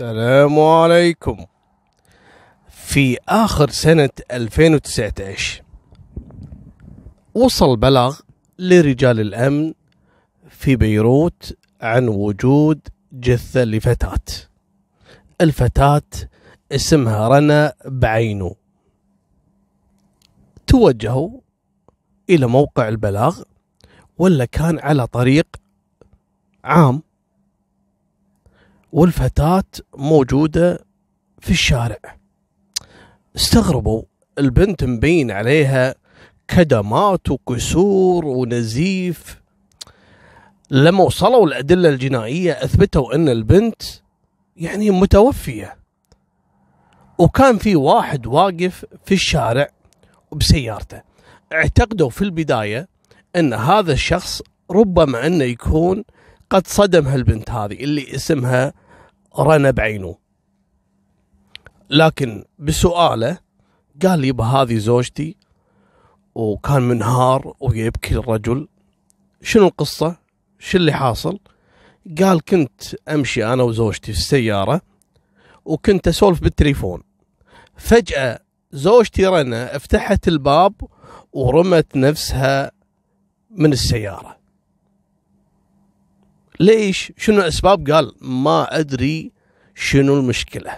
السلام عليكم في آخر سنة 2019 وصل بلغ لرجال الأمن في بيروت عن وجود جثة لفتاة الفتاة اسمها رنا بعينو توجهوا إلى موقع البلاغ ولا كان على طريق عام والفتاة موجودة في الشارع استغربوا البنت مبين عليها كدمات وكسور ونزيف لما وصلوا الأدلة الجنائية أثبتوا أن البنت يعني متوفية وكان في واحد واقف في الشارع بسيارته اعتقدوا في البداية أن هذا الشخص ربما أنه يكون قد صدم هالبنت هذه اللي اسمها رنا بعينه لكن بسؤاله قال لي هذه زوجتي وكان منهار ويبكي الرجل شنو القصة شو اللي حاصل قال كنت أمشي أنا وزوجتي في السيارة وكنت أسولف بالتليفون فجأة زوجتي رنا فتحت الباب ورمت نفسها من السيارة ليش شنو الاسباب قال ما ادري شنو المشكله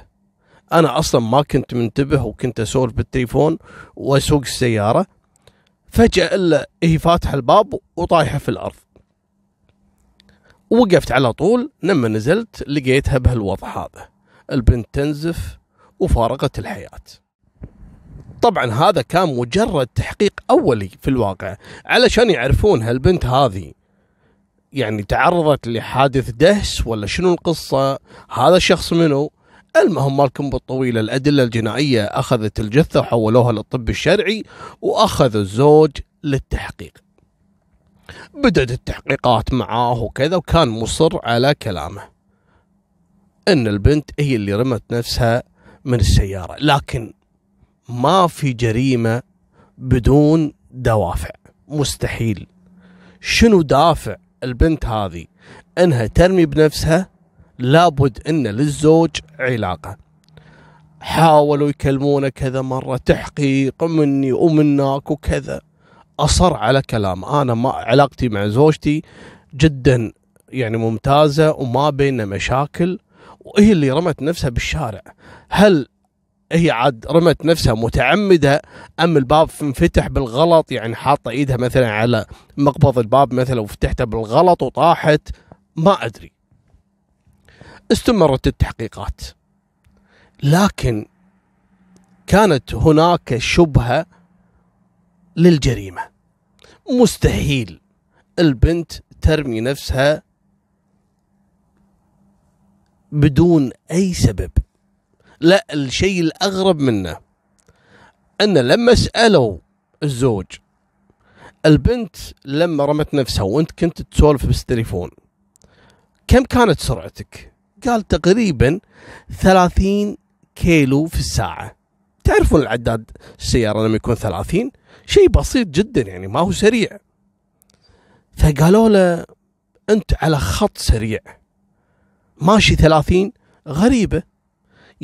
انا اصلا ما كنت منتبه وكنت اسولف بالتليفون واسوق السياره فجاه الا هي فاتحه الباب وطايحه في الارض وقفت على طول لما نزلت لقيتها بهالوضع هذا البنت تنزف وفارقت الحياه طبعا هذا كان مجرد تحقيق اولي في الواقع علشان يعرفون هالبنت هذه يعني تعرضت لحادث دهس ولا شنو القصة هذا الشخص منه المهم مالكم بالطويلة الأدلة الجنائية أخذت الجثة وحولوها للطب الشرعي وأخذ الزوج للتحقيق بدأت التحقيقات معاه وكذا وكان مصر على كلامه أن البنت هي اللي رمت نفسها من السيارة لكن ما في جريمة بدون دوافع مستحيل شنو دافع البنت هذه انها ترمي بنفسها لابد ان للزوج علاقه حاولوا يكلمونه كذا مره تحقيق مني ومنك وكذا اصر على كلام انا ما علاقتي مع زوجتي جدا يعني ممتازه وما بيننا مشاكل وهي اللي رمت نفسها بالشارع هل هي عاد رمت نفسها متعمده ام الباب انفتح بالغلط يعني حاطه ايدها مثلا على مقبض الباب مثلا وفتحته بالغلط وطاحت ما ادري استمرت التحقيقات لكن كانت هناك شبهه للجريمه مستحيل البنت ترمي نفسها بدون اي سبب لا الشيء الأغرب منه أن لما سألوا الزوج البنت لما رمت نفسها وانت كنت تسولف بالتليفون كم كانت سرعتك؟ قال تقريبا 30 كيلو في الساعة تعرفون العداد السيارة لما يكون 30 شيء بسيط جدا يعني ما هو سريع فقالوا له انت على خط سريع ماشي 30 غريبة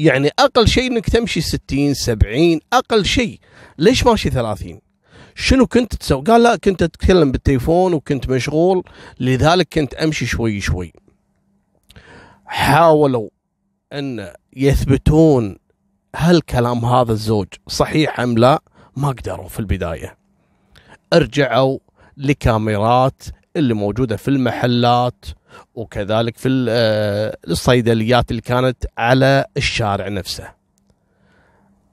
يعني اقل شيء انك تمشي 60 70 اقل شيء ليش ماشي 30 شنو كنت تسوي قال لا كنت اتكلم بالتليفون وكنت مشغول لذلك كنت امشي شوي شوي حاولوا ان يثبتون هل كلام هذا الزوج صحيح ام لا ما قدروا في البدايه ارجعوا لكاميرات اللي موجوده في المحلات وكذلك في آه، الصيدليات اللي كانت على الشارع نفسه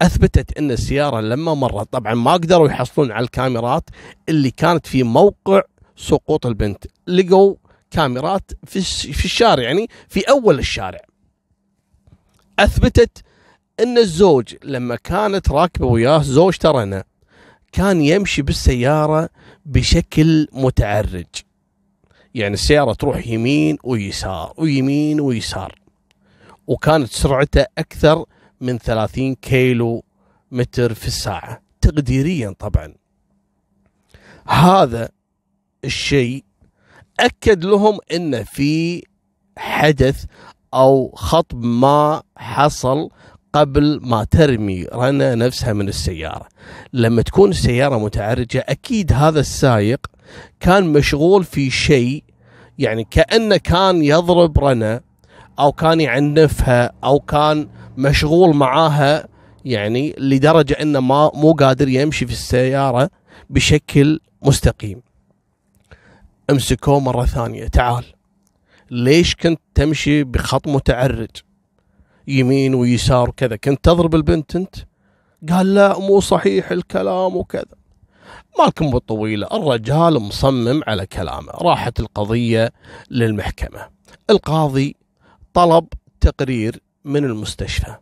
اثبتت ان السياره لما مرت طبعا ما قدروا يحصلون على الكاميرات اللي كانت في موقع سقوط البنت لقوا كاميرات في في الشارع يعني في اول الشارع اثبتت ان الزوج لما كانت راكبه وياه زوج ترنا كان يمشي بالسياره بشكل متعرج يعني السيارة تروح يمين ويسار ويمين ويسار وكانت سرعته أكثر من 30 كيلو متر في الساعة تقديريا طبعا هذا الشيء أكد لهم أن في حدث أو خطب ما حصل قبل ما ترمي رنا نفسها من السيارة لما تكون السيارة متعرجة أكيد هذا السائق كان مشغول في شيء يعني كأنه كان يضرب رنا أو كان يعنفها أو كان مشغول معاها يعني لدرجة أنه ما مو قادر يمشي في السيارة بشكل مستقيم امسكوه مرة ثانية تعال ليش كنت تمشي بخط متعرج يمين ويسار وكذا كنت تضرب البنت انت قال لا مو صحيح الكلام وكذا مالكم بالطويلة الرجال مصمم على كلامه راحت القضية للمحكمة القاضي طلب تقرير من المستشفى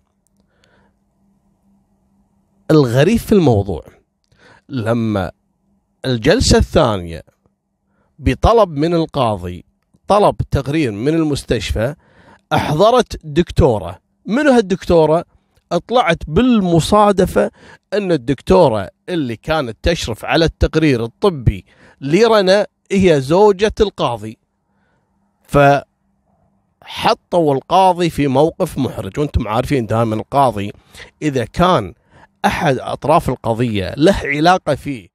الغريب في الموضوع لما الجلسة الثانية بطلب من القاضي طلب تقرير من المستشفى أحضرت دكتورة منو هالدكتورة طلعت بالمصادفة أن الدكتورة اللي كانت تشرف على التقرير الطبي لرنا هي زوجة القاضي فحطوا القاضي في موقف محرج وانتم عارفين دائما القاضي إذا كان أحد أطراف القضية له علاقة فيه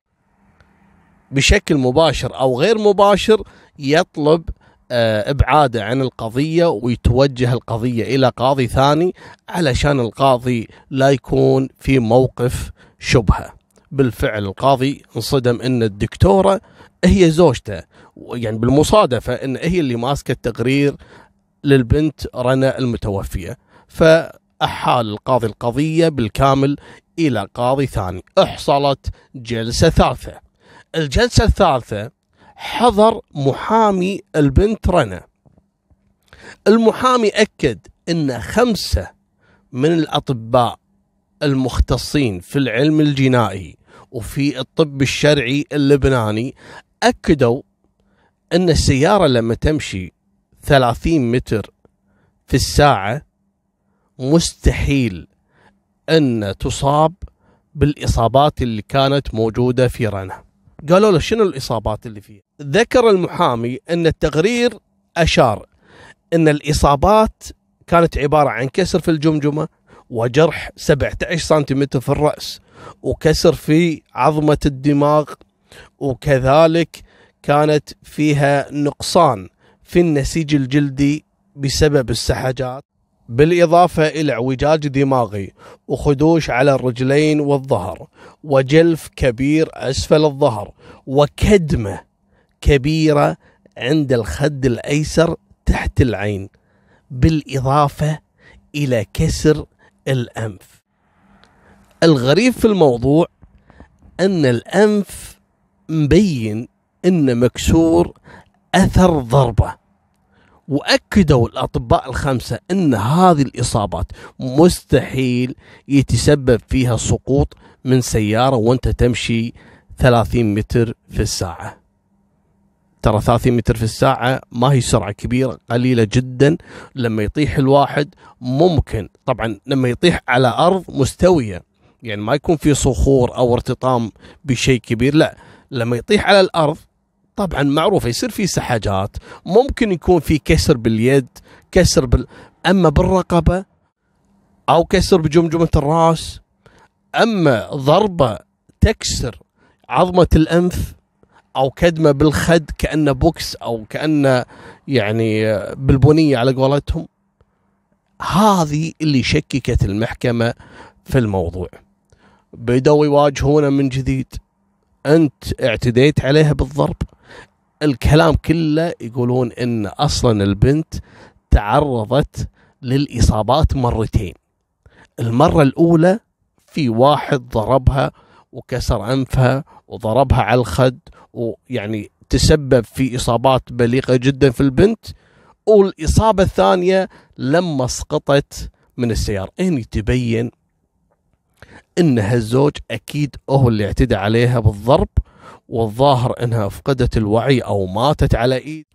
بشكل مباشر أو غير مباشر يطلب آه، ابعاده عن القضيه ويتوجه القضيه الى قاضي ثاني علشان القاضي لا يكون في موقف شبهه. بالفعل القاضي انصدم ان الدكتوره هي زوجته يعني بالمصادفه ان هي اللي ماسكه التقرير للبنت رنا المتوفيه فأحال القاضي القضية بالكامل إلى قاضي ثاني حصلت جلسة ثالثة الجلسة الثالثة حضر محامي البنت رنا المحامي أكد أن خمسة من الأطباء المختصين في العلم الجنائي وفي الطب الشرعي اللبناني أكدوا أن السيارة لما تمشي 30 متر في الساعة مستحيل أن تصاب بالإصابات اللي كانت موجودة في رنا قالوا له شنو الإصابات اللي فيها ذكر المحامي أن التقرير أشار أن الإصابات كانت عبارة عن كسر في الجمجمة وجرح 17 سنتيمتر في الرأس وكسر في عظمة الدماغ وكذلك كانت فيها نقصان في النسيج الجلدي بسبب السحجات بالإضافة إلى اعوجاج دماغي وخدوش على الرجلين والظهر وجلف كبير أسفل الظهر وكدمة كبيرة عند الخد الأيسر تحت العين بالإضافة إلى كسر الأنف الغريب في الموضوع أن الأنف مبين أنه مكسور أثر ضربة وأكدوا الأطباء الخمسة أن هذه الإصابات مستحيل يتسبب فيها سقوط من سيارة وأنت تمشي 30 متر في الساعه ترى 30 متر في الساعة ما هي سرعة كبيرة قليلة جدا لما يطيح الواحد ممكن طبعا لما يطيح على أرض مستوية يعني ما يكون في صخور أو ارتطام بشيء كبير لا لما يطيح على الأرض طبعا معروفة يصير في سحاجات ممكن يكون في كسر باليد كسر بال... أما بالرقبة أو كسر بجمجمة الرأس أما ضربة تكسر عظمة الأنف او كدمه بالخد كانه بوكس او كانه يعني بالبنيه على قولتهم هذه اللي شككت المحكمه في الموضوع بدوا يواجهونه من جديد انت اعتديت عليها بالضرب الكلام كله يقولون ان اصلا البنت تعرضت للاصابات مرتين المره الاولى في واحد ضربها وكسر أنفها وضربها على الخد ويعني تسبب في إصابات بليغة جدا في البنت والإصابة الثانية لما سقطت من السيارة هنا تبين ان هالزوج اكيد هو اللي اعتدى عليها بالضرب والظاهر انها فقدت الوعي او ماتت على ايد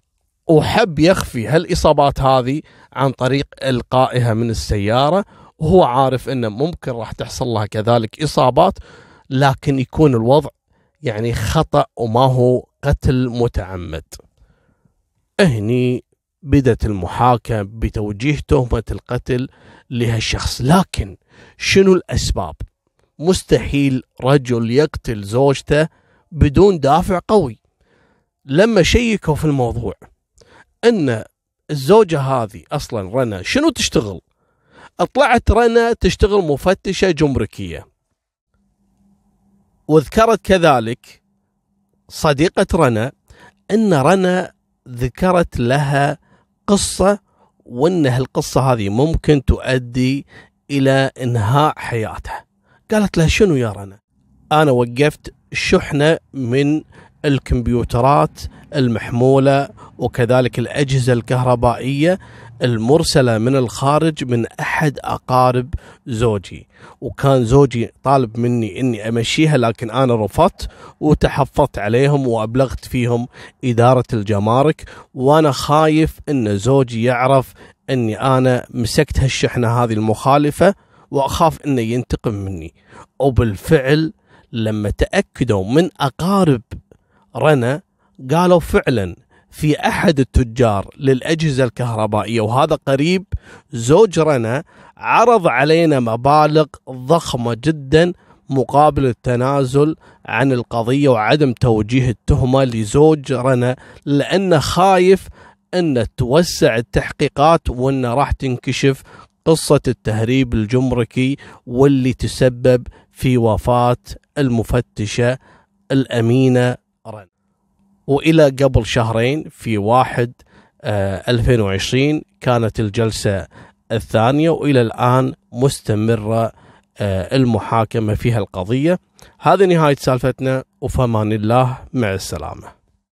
وحب يخفي هالاصابات هذه عن طريق القائها من السياره وهو عارف انه ممكن راح تحصل لها كذلك اصابات لكن يكون الوضع يعني خطأ وما هو قتل متعمد هني بدت المحاكمة بتوجيه تهمة القتل لهالشخص لكن شنو الأسباب مستحيل رجل يقتل زوجته بدون دافع قوي لما شيكوا في الموضوع أن الزوجة هذه أصلا رنا شنو تشتغل طلعت رنا تشتغل مفتشة جمركية وذكرت كذلك صديقة رنا أن رنا ذكرت لها قصة وأن هالقصة هذه ممكن تؤدي إلى إنهاء حياتها قالت لها شنو يا رنا أنا وقفت شحنة من الكمبيوترات المحمولة وكذلك الأجهزة الكهربائية المرسله من الخارج من احد اقارب زوجي وكان زوجي طالب مني اني امشيها لكن انا رفضت وتحفظت عليهم وابلغت فيهم اداره الجمارك وانا خايف ان زوجي يعرف اني انا مسكت هالشحنه هذه المخالفه واخاف انه ينتقم مني وبالفعل لما تاكدوا من اقارب رنا قالوا فعلا في احد التجار للاجهزه الكهربائيه وهذا قريب زوج رنا عرض علينا مبالغ ضخمه جدا مقابل التنازل عن القضيه وعدم توجيه التهمه لزوج رنا لانه خايف ان توسع التحقيقات وان راح تنكشف قصه التهريب الجمركي واللي تسبب في وفاه المفتشه الامينه رنا والى قبل شهرين في واحد 2020 آه، كانت الجلسه الثانيه والى الان مستمره آه، المحاكمه في القضيه هذه نهايه سالفتنا وفمان الله مع السلامه